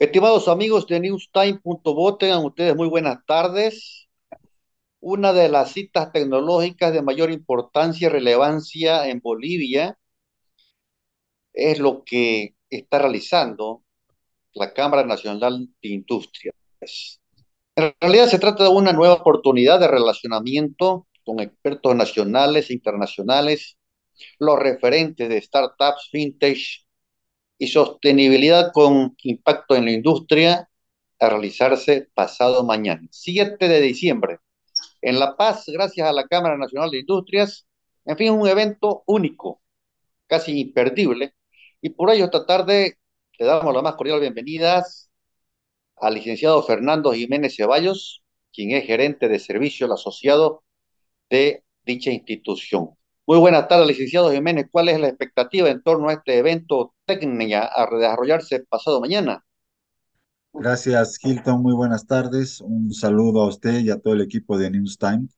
Estimados amigos de newstime.bo, tengan ustedes muy buenas tardes. Una de las citas tecnológicas de mayor importancia y relevancia en Bolivia es lo que está realizando la Cámara Nacional de Industrias. En realidad se trata de una nueva oportunidad de relacionamiento con expertos nacionales e internacionales, los referentes de startups, fintech, y sostenibilidad con impacto en la industria a realizarse pasado mañana, 7 de diciembre, en La Paz, gracias a la Cámara Nacional de Industrias. En fin, un evento único, casi imperdible. Y por ello esta tarde le damos las más cordial bienvenidas al licenciado Fernando Jiménez Ceballos, quien es gerente de servicios asociado de dicha institución. Muy buenas tardes, licenciado Jiménez. ¿Cuál es la expectativa en torno a este evento técnica a desarrollarse pasado mañana? Gracias, Hilton. Muy buenas tardes. Un saludo a usted y a todo el equipo de News Time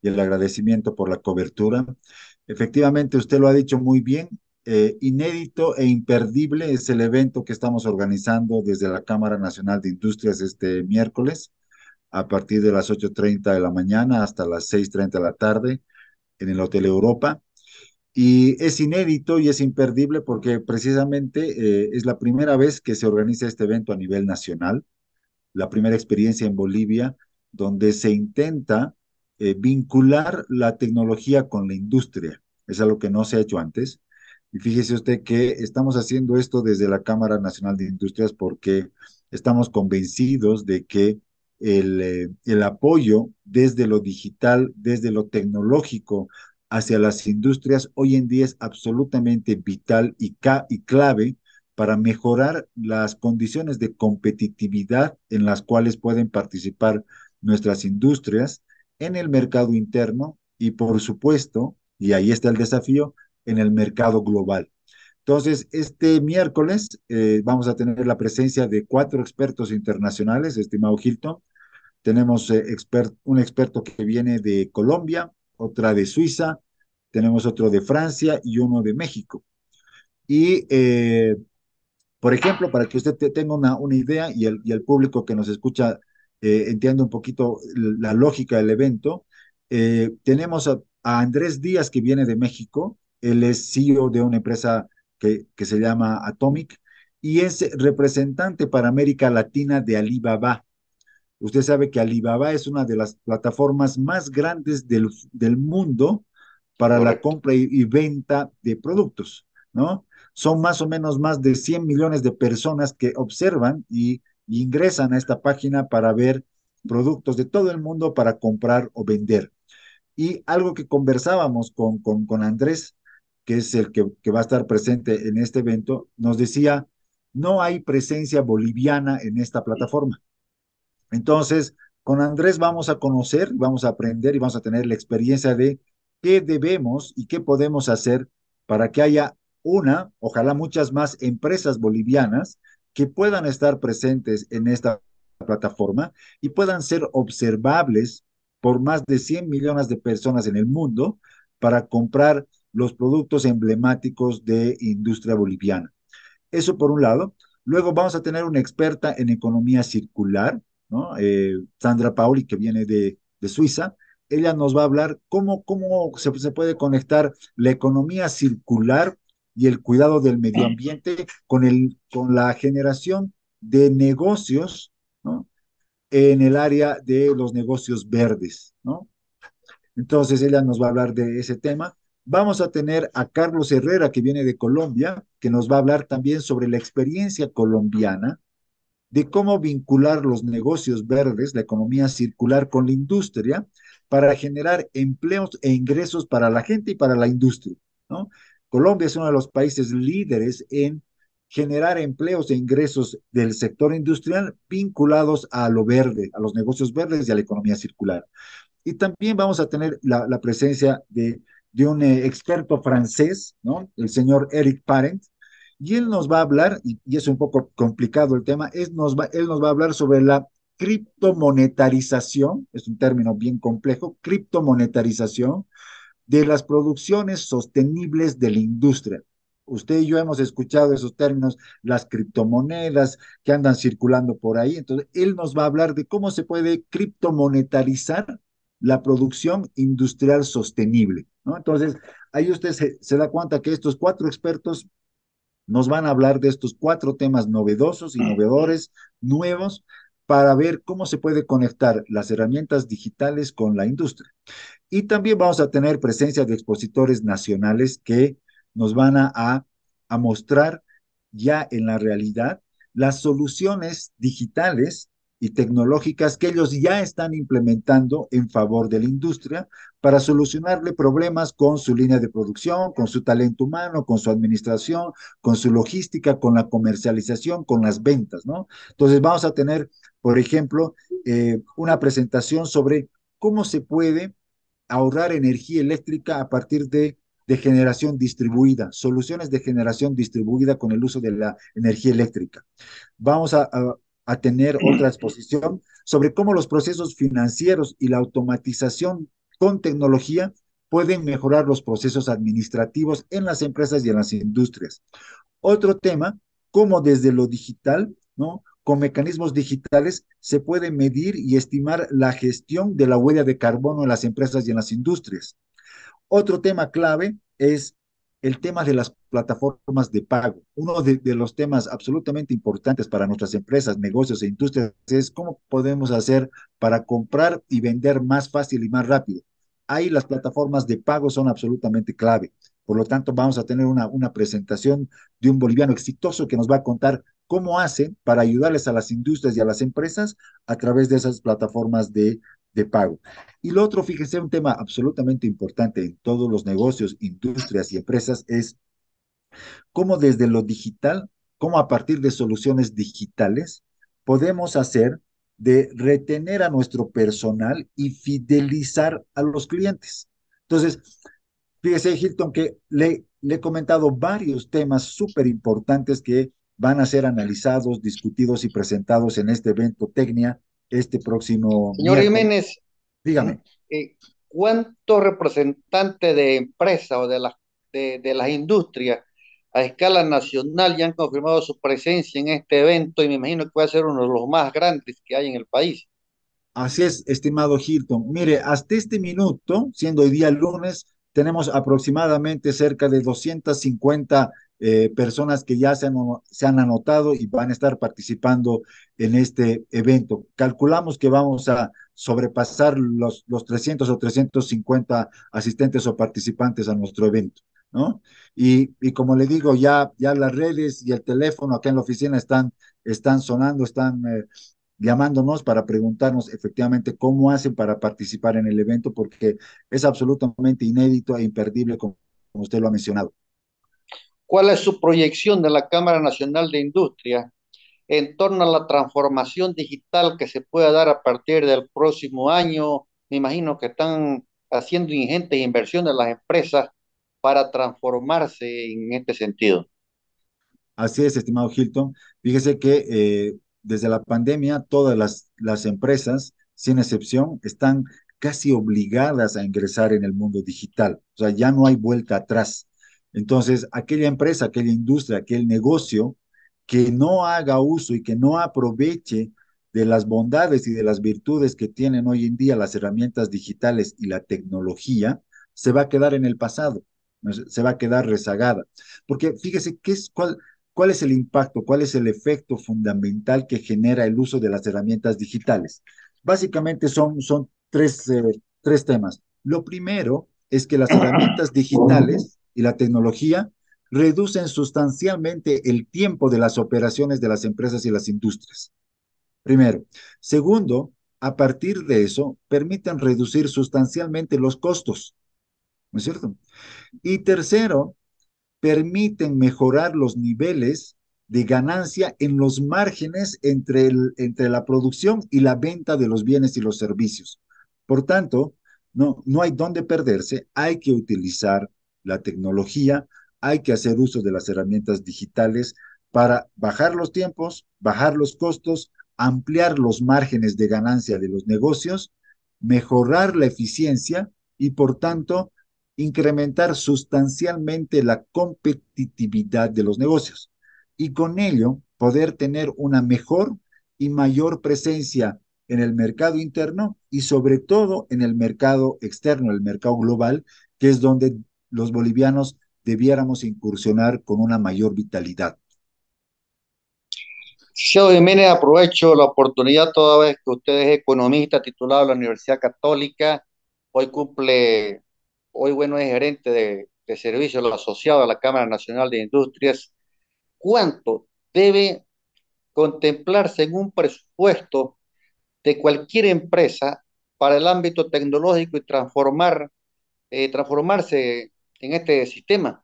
y el agradecimiento por la cobertura. Efectivamente, usted lo ha dicho muy bien. Eh, inédito e imperdible es el evento que estamos organizando desde la Cámara Nacional de Industrias este miércoles a partir de las 8.30 de la mañana hasta las 6.30 de la tarde en el Hotel Europa. Y es inédito y es imperdible porque precisamente eh, es la primera vez que se organiza este evento a nivel nacional, la primera experiencia en Bolivia donde se intenta eh, vincular la tecnología con la industria. Es algo que no se ha hecho antes. Y fíjese usted que estamos haciendo esto desde la Cámara Nacional de Industrias porque estamos convencidos de que el, eh, el apoyo desde lo digital, desde lo tecnológico hacia las industrias, hoy en día es absolutamente vital y, y clave para mejorar las condiciones de competitividad en las cuales pueden participar nuestras industrias en el mercado interno y por supuesto, y ahí está el desafío, en el mercado global. Entonces, este miércoles eh, vamos a tener la presencia de cuatro expertos internacionales, estimado Hilton, tenemos eh, un experto que viene de Colombia, otra de Suiza, tenemos otro de Francia y uno de México. Y, eh, por ejemplo, para que usted tenga una, una idea y el, y el, público que nos escucha eh, entienda un poquito la lógica del evento, tenemos a, Andrés Díaz que viene de México, él es CEO de una empresa que, que se llama Atomic y es representante para América Latina de Alibaba Usted sabe que Alibaba es una de las plataformas más grandes del, del mundo para la compra y, venta de productos, ¿no? Son más o menos más de 100 millones de personas que observan y, ingresan a esta página para ver productos de todo el mundo para comprar o vender. Y algo que conversábamos con, con, con Andrés, que es el que, que va a estar presente en este evento, nos decía, no hay presencia boliviana en esta plataforma. Entonces, con Andrés vamos a conocer, vamos a aprender y vamos a tener la experiencia de qué debemos y qué podemos hacer para que haya una, ojalá muchas más empresas bolivianas que puedan estar presentes en esta plataforma y puedan ser observables por más de 100 millones de personas en el mundo para comprar los productos emblemáticos de industria boliviana. Eso por un lado. Luego vamos a tener una experta en economía circular, eh, Sandra Pauli, que viene de, de, Suiza, ella nos va a hablar cómo, cómo se, se, puede conectar la economía circular y el cuidado del medio ambiente con, el, con la generación de negocios ¿no? en el área de los negocios verdes. ¿no? Entonces ella nos va a hablar de ese tema. Vamos a tener a Carlos Herrera, que viene de Colombia, que nos va a hablar también sobre la experiencia colombiana de cómo vincular los negocios verdes, la economía circular con la industria para generar empleos e ingresos para la gente y para la industria. Colombia es uno de los países líderes en generar empleos e ingresos del sector industrial vinculados a lo verde, a los negocios verdes y a la economía circular. Y también vamos a tener la, presencia de, de un eh, experto francés, el señor Eric Parent, y él nos va a hablar, y, es un poco complicado el tema, es, nos va, él nos va a hablar sobre la criptomonetarización, es un término bien complejo, criptomonetarización de las producciones sostenibles de la industria. Usted y yo hemos escuchado esos términos, las criptomonedas que andan circulando por ahí. Entonces, él nos va a hablar de cómo se puede criptomonetarizar la producción industrial sostenible. Entonces, ahí usted se da cuenta que estos cuatro expertos nos van a hablar de estos cuatro temas novedosos, innovadores, nuevos, para ver cómo se puede conectar las herramientas digitales con la industria. Y también vamos a tener presencia de expositores nacionales que nos van a, a mostrar ya en la realidad las soluciones digitales y tecnológicas que ellos ya están implementando en favor de la industria para solucionarle problemas con su línea de producción, con su talento humano, con su administración, con su logística, con la comercialización, con las ventas, ¿no? Entonces vamos a tener, por ejemplo, eh, una presentación sobre cómo se puede ahorrar energía eléctrica a partir de generación distribuida, soluciones de generación distribuida con el uso de la energía eléctrica. Vamos a, a tener otra exposición sobre cómo los procesos financieros y la automatización con tecnología pueden mejorar los procesos administrativos en las empresas y en las industrias. Otro tema, cómo desde lo digital, ¿no? Con mecanismos digitales se puede medir y estimar la gestión de la huella de carbono en las empresas y en las industrias. Otro tema clave es el tema de las plataformas de pago. Uno de, los temas absolutamente importantes para nuestras empresas, negocios e industrias es cómo podemos hacer para comprar y vender más fácil y más rápido. Ahí las plataformas de pago son absolutamente clave. Por lo tanto, vamos a tener una, una presentación de un boliviano exitoso que nos va a contar cómo hace para ayudarles a las industrias y a las empresas a través de esas plataformas de de pago. Y lo otro, fíjese, un tema absolutamente importante en todos los negocios, industrias y empresas es cómo desde lo digital, cómo a partir de soluciones digitales podemos hacer de retener a nuestro personal y fidelizar a los clientes. Entonces, fíjese, Hilton, que le, le he comentado varios temas súper importantes que van a ser analizados, discutidos y presentados en este evento Tecnia este próximo. Señor Jiménez, dígame. Eh, ¿Cuántos representantes de empresas o de las, de las industrias a escala nacional ya han confirmado su presencia en este evento y me imagino que va a ser uno de los más grandes que hay en el país? Así es, estimado Hilton. Mire, hasta este minuto, siendo hoy día lunes, tenemos aproximadamente cerca de 250 eh, personas que ya se han, se han anotado y van a estar participando en este evento. Calculamos que vamos a sobrepasar los, los 300 o 350 asistentes o participantes a nuestro evento. ¿No? Y, y, como le digo, ya, ya las redes y el teléfono acá en la oficina están, están sonando, están eh, llamándonos para preguntarnos efectivamente cómo hacen para participar en el evento, porque es absolutamente inédito e imperdible, como usted lo ha mencionado cuál es su proyección de la Cámara Nacional de Industria en torno a la transformación digital que se pueda dar a partir del próximo año. Me imagino que están haciendo ingentes inversiones las empresas para transformarse en este sentido. Así es, estimado Hilton. Fíjese que eh, desde la pandemia todas las, las empresas, sin excepción, están casi obligadas a ingresar en el mundo digital. O sea, ya no hay vuelta atrás. Entonces, aquella empresa, aquella industria, aquel negocio que no haga uso y que no aproveche de las bondades y de las virtudes que tienen hoy en día las herramientas digitales y la tecnología, se va a quedar en el pasado, se va a quedar rezagada. Porque fíjese, ¿qué es, cuál, ¿cuál es el impacto, cuál es el efecto fundamental que genera el uso de las herramientas digitales? Básicamente son, son tres, eh, tres temas. Lo primero es que las herramientas digitales y la tecnología reducen sustancialmente el tiempo de las operaciones de las empresas y las industrias. Primero. Segundo, a partir de eso, permiten reducir sustancialmente los costos. ¿No es cierto? Y tercero, permiten mejorar los niveles de ganancia en los márgenes entre, el, entre la producción y la venta de los bienes y los servicios. Por tanto, no, no hay dónde perderse, hay que utilizar la tecnología, hay que hacer uso de las herramientas digitales para bajar los tiempos, bajar los costos, ampliar los márgenes de ganancia de los negocios, mejorar la eficiencia y, por tanto, incrementar sustancialmente la competitividad de los negocios y con ello poder tener una mejor y mayor presencia en el mercado interno y sobre todo en el mercado externo, el mercado global, que es donde los bolivianos debiéramos incursionar con una mayor vitalidad. Seo Jiménez, aprovecho la oportunidad toda vez que usted es economista titulado de la Universidad Católica, hoy cumple, hoy bueno es gerente de, de servicios asociado a la Cámara Nacional de Industrias. ¿Cuánto debe contemplarse en un presupuesto de cualquier empresa para el ámbito tecnológico y transformar, eh, transformarse en este sistema.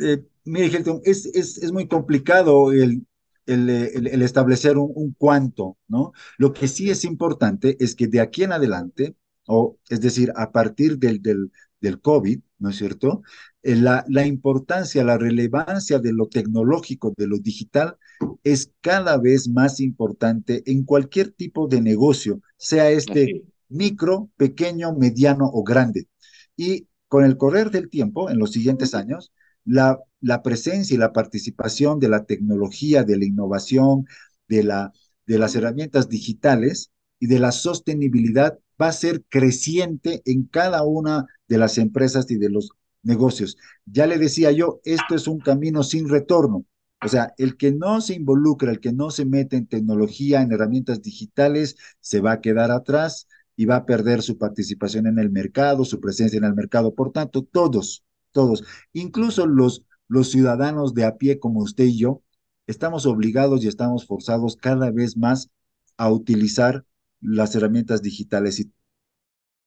Eh, mire, Hilton, es, muy complicado el, el, el, establecer un, cuánto, ¿no? Lo que sí es importante es que de aquí en adelante, o es decir, a partir del, del, del COVID, ¿no es cierto? Eh, la, la importancia, la relevancia de lo tecnológico, de lo digital, es cada vez más importante en cualquier tipo de negocio, sea este micro, pequeño, mediano o grande. Y con el correr del tiempo, en los siguientes años, la, presencia y la participación de la tecnología, de la innovación, de, de las herramientas digitales y de la sostenibilidad va a ser creciente en cada una de las empresas y de los negocios. Ya le decía yo, esto es un camino sin retorno. O sea, el que no se involucra, el que no se mete en tecnología, en herramientas digitales, se va a quedar atrás, y va a perder su participación en el mercado, su presencia en el mercado. Por tanto, todos, todos, incluso los, los ciudadanos de a pie como usted y yo, estamos obligados y estamos forzados cada vez más a utilizar las herramientas digitales y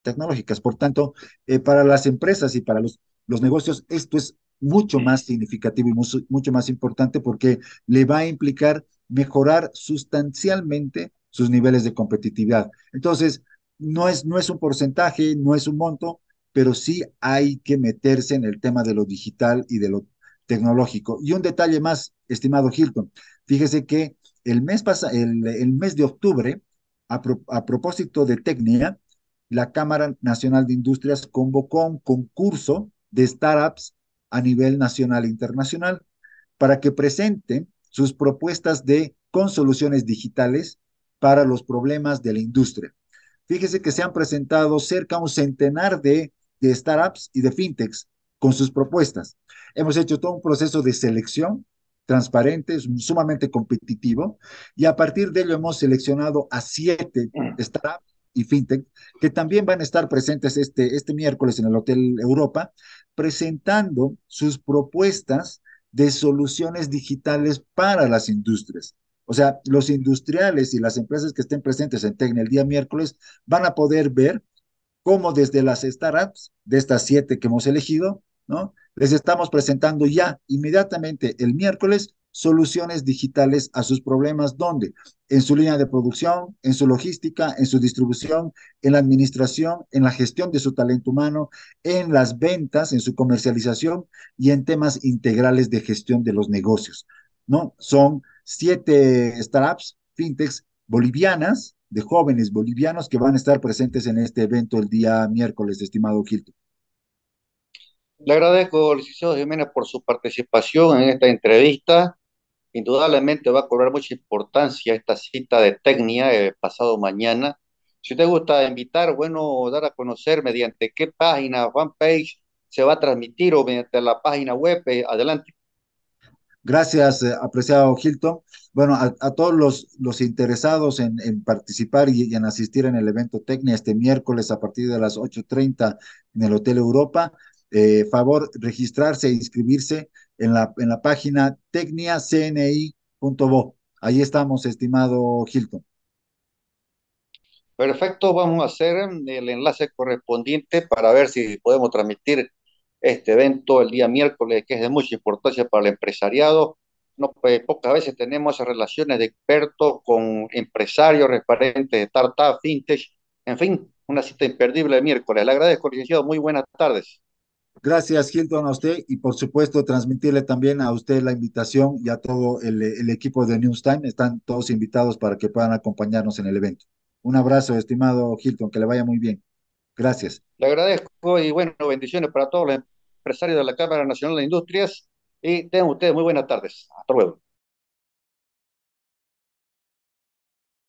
tecnológicas. Por tanto, eh, para las empresas y para los, los negocios, esto es mucho más significativo y mucho, mucho más importante porque le va a implicar mejorar sustancialmente sus niveles de competitividad. Entonces, no es, no es un porcentaje, no es un monto, pero sí hay que meterse en el tema de lo digital y de lo tecnológico. Y un detalle más, estimado Hilton, fíjese que el mes, pasa, el, mes de octubre, a, propósito de Tecnia, la Cámara Nacional de Industrias convocó un concurso de startups a nivel nacional e internacional para que presenten sus propuestas de con soluciones digitales para los problemas de la industria. Fíjese que se han presentado cerca de un centenar de, startups y de fintechs con sus propuestas. Hemos hecho todo un proceso de selección transparente, sumamente competitivo, y a partir de ello hemos seleccionado a siete startups y fintech que también van a estar presentes este, este miércoles en el Hotel Europa, presentando sus propuestas de soluciones digitales para las industrias. O sea, los industriales y las empresas que estén presentes en TECN el día miércoles van a poder ver cómo desde las startups, de estas siete que hemos elegido, ¿no? Les estamos presentando ya inmediatamente el miércoles soluciones digitales a sus problemas, ¿Dónde? en su línea de producción, en su logística, en su distribución, en la administración, en la gestión de su talento humano, en las ventas, en su comercialización y en temas integrales de gestión de los negocios. ¿no? Son siete startups, fintechs bolivianas, de jóvenes bolivianos que van a estar presentes en este evento el día miércoles, estimado Gilto. Le agradezco, licenciado Jiménez, por su participación en esta entrevista. Indudablemente va a cobrar mucha importancia esta cita de Tecnia eh, pasado mañana. Si te gusta invitar, bueno, dar a conocer mediante qué página, fanpage se va a transmitir o mediante la página web, eh, adelante. Gracias, eh, apreciado Hilton. Bueno, a, todos los, los interesados en, en participar y, en asistir en el evento Tecnia este miércoles a partir de las 8.30 en el Hotel Europa, eh, favor registrarse e inscribirse en la, en la página tecniacni.bo. Ahí estamos, estimado Hilton. Perfecto, vamos a hacer mm, el enlace correspondiente para ver si podemos transmitir este evento el día miércoles, que es de mucha importancia para el empresariado. No, pues, pocas veces tenemos esas relaciones de expertos con empresarios, referentes de startups, fintech, en fin, una cita imperdible el miércoles. Le agradezco, licenciado. Muy buenas tardes. Gracias, Hilton, a usted y por supuesto transmitirle también a usted la invitación y a todo el, el equipo de News Time. Están todos invitados para que puedan acompañarnos en el evento. Un abrazo, estimado Hilton, que le vaya muy bien. Gracias. Le agradezco y bueno, bendiciones para todos los empresarios de la Cámara Nacional de Industrias y tengan ustedes muy buenas tardes. Hasta luego.